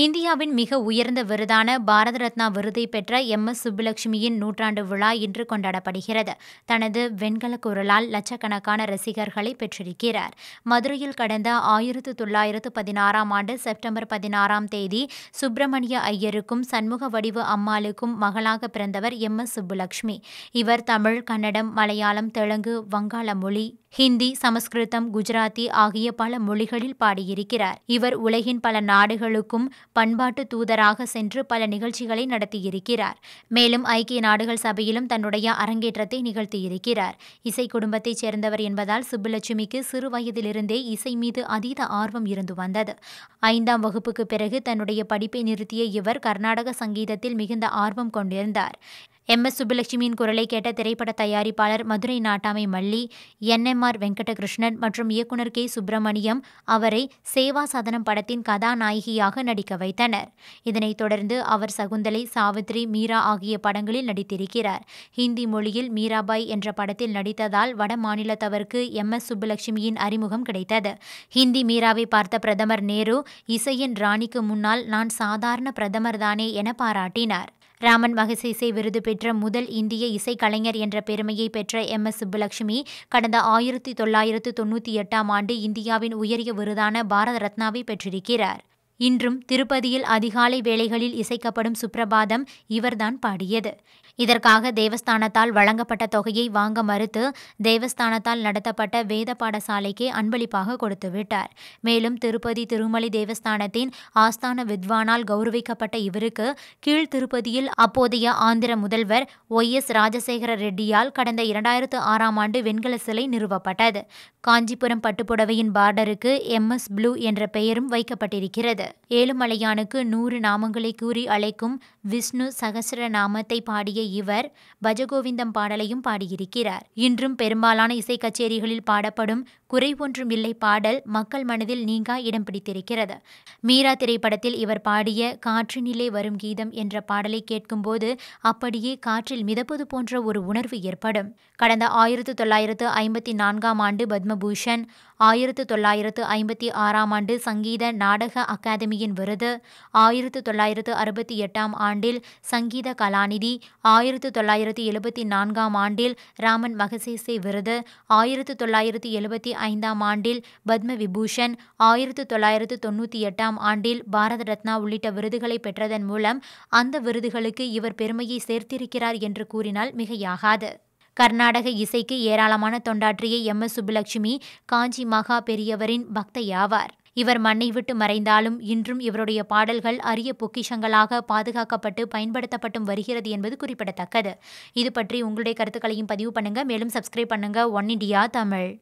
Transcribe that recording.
இந்தியாவின் மிக உயர்ந்த விருதான பாரத ரத்னா விருதை பெற்ற எம் எஸ் சுப்புலட்சுமியின் நூற்றாண்டு விழா இன்று கொண்டாடப்படுகிறது தனது வெண்கல குரலால் லட்சக்கணக்கான ரசிகர்களை பெற்றிருக்கிறார் மதுரையில் கடந்த ஆயிரத்து தொள்ளாயிரத்து பதினாறாம் ஆண்டு செப்டம்பர் பதினாறாம் தேதி சுப்பிரமணிய ஐயருக்கும் சண்முக வடிவு அம்மாளுக்கும் மகளாக பிறந்தவர் எம் எஸ் சுப்புலட்சுமி இவர் தமிழ் கன்னடம் மலையாளம் தெலுங்கு வங்காள மொழி ஹிந்தி சமஸ்கிருதம் குஜராத்தி ஆகிய பல மொழிகளில் பாடியிருக்கிறார் இவர் உலகின் பல நாடுகளுக்கும் பண்பாட்டு தூதராக சென்று பல நிகழ்ச்சிகளை நடத்தியிருக்கிறார் மேலும் ஐக்கிய நாடுகள் சபையிலும் தன்னுடைய அரங்கேற்றத்தை நிகழ்த்தியிருக்கிறார் இசை குடும்பத்தைச் சேர்ந்தவர் என்பதால் சுப்புலட்சுமிக்கு சிறு வயதிலிருந்தே இசை மீது அதீத ஆர்வம் இருந்து வந்தது ஐந்தாம் வகுப்புக்கு பிறகு தன்னுடைய படிப்பை நிறுத்திய இவர் கர்நாடக சங்கீதத்தில் மிகுந்த ஆர்வம் கொண்டிருந்தார் எம் எஸ் சுப்புலட்சுமியின் குரலை கேட்ட திரைப்பட தயாரிப்பாளர் மதுரை நாட்டாமை மல்லி என் வெங்கடகிருஷ்ணன் மற்றும் இயக்குனர் கே சுப்பிரமணியம் அவரை சேவா சதனம் படத்தின் கதாநாயகியாக நடிக்க வைத்தனர் இதனைத் தொடர்ந்து அவர் சகுந்தலை சாவித்ரி மீரா ஆகிய படங்களில் நடித்திருக்கிறார் ஹிந்தி மொழியில் மீராபாய் என்ற படத்தில் நடித்ததால் வட மாநிலத்தவருக்கு எம் எஸ் சுப்புலட்சுமியின் அறிமுகம் கிடைத்தது ஹிந்தி மீராவை பார்த்த பிரதமர் நேரு இசையின் ராணிக்கு முன்னால் நான் சாதாரண பிரதமர் தானே என பாராட்டினார் ராமன் இசை விருது பெற்ற முதல் இந்திய இசைக்கலைஞர் என்ற பெருமையை பெற்ற எம் எஸ் சுப்புலட்சுமி கடந்த ஆயிரத்தி தொள்ளாயிரத்து தொன்னூற்றி எட்டாம் ஆண்டு இந்தியாவின் உயரிய விருதான பாரத ரத்னாவை பெற்றிருக்கிறார் இன்றும் திருப்பதியில் அதிகாலை வேளைகளில் இசைக்கப்படும் சுப்பிரபாதம் இவர்தான் பாடியது இதற்காக தேவஸ்தானத்தால் வழங்கப்பட்ட தொகையை வாங்க மறுத்து தேவஸ்தானத்தால் நடத்தப்பட்ட வேத பாடசாலைக்கே அன்பளிப்பாக கொடுத்துவிட்டார் மேலும் திருப்பதி திருமலை தேவஸ்தானத்தின் ஆஸ்தான வித்வானால் கௌரவிக்கப்பட்ட இவருக்கு கீழ் திருப்பதியில் அப்போதைய ஆந்திர முதல்வர் ஒய் எஸ் ராஜசேகர ரெட்டியால் கடந்த இரண்டாயிரத்து ஆறாம் ஆண்டு வெண்கல சிலை நிறுவப்பட்டது காஞ்சிபுரம் பட்டுப்புடவையின் பார்டருக்கு எம் எஸ் ப்ளூ என்ற பெயரும் வைக்கப்பட்டிருக்கிறது ஏழுமலையானுக்கு நூறு நாமங்களை கூறி அழைக்கும் விஷ்ணு சகசிர நாமத்தை பாடிய இவர் பஜகோவிந்தம் பாடலையும் பாடியிருக்கிறார் இன்றும் பெரும்பாலான இசை கச்சேரிகளில் பாடப்படும் குறை ஒன்றும் இல்லை பாடல் மக்கள் மனதில் நீங்கா இடம் பிடித்திருக்கிறது மீரா திரைப்படத்தில் இவர் பாடிய காற்றினிலே வரும் கீதம் என்ற பாடலை கேட்கும்போது அப்படியே காற்றில் மிதப்பது போன்ற ஒரு உணர்வு ஏற்படும் கடந்த ஆயிரத்து தொள்ளாயிரத்து ஐம்பத்தி நான்காம் ஆண்டு பத்மபூஷன் ஆயிரத்து தொள்ளாயிரத்து ஐம்பத்தி ஆறாம் ஆண்டு சங்கீத நாடக அகாடமி அகாதமியின் விருது ஆயிரத்து தொள்ளாயிரத்து அறுபத்தி எட்டாம் ஆண்டில் சங்கீத கலாநிதி ஆயிரத்து தொள்ளாயிரத்து எழுபத்தி நான்காம் ஆண்டில் ராமன் மகசேசே விருது ஆயிரத்து தொள்ளாயிரத்து எழுபத்தி ஐந்தாம் ஆண்டில் பத்ம விபூஷன் ஆயிரத்து தொள்ளாயிரத்து தொண்ணூற்றி எட்டாம் ஆண்டில் பாரத ரத்னா உள்ளிட்ட விருதுகளை பெற்றதன் மூலம் அந்த விருதுகளுக்கு இவர் பெருமையை சேர்த்திருக்கிறார் என்று கூறினால் மிகையாகாது கர்நாடக இசைக்கு ஏராளமான தொண்டாற்றிய எம் எஸ் சுப்புலட்சுமி காஞ்சி மகா பெரியவரின் பக்தையாவார் இவர் மண்ணை விட்டு மறைந்தாலும் இன்றும் இவருடைய பாடல்கள் அரிய பொக்கிஷங்களாக பாதுகாக்கப்பட்டு பயன்படுத்தப்பட்டும் வருகிறது என்பது குறிப்பிடத்தக்கது இது பற்றி உங்களுடைய கருத்துக்களையும் பதிவு பண்ணுங்க மேலும் சப்ஸ்கிரைப் பண்ணுங்க ஒன் இண்டியா தமிழ்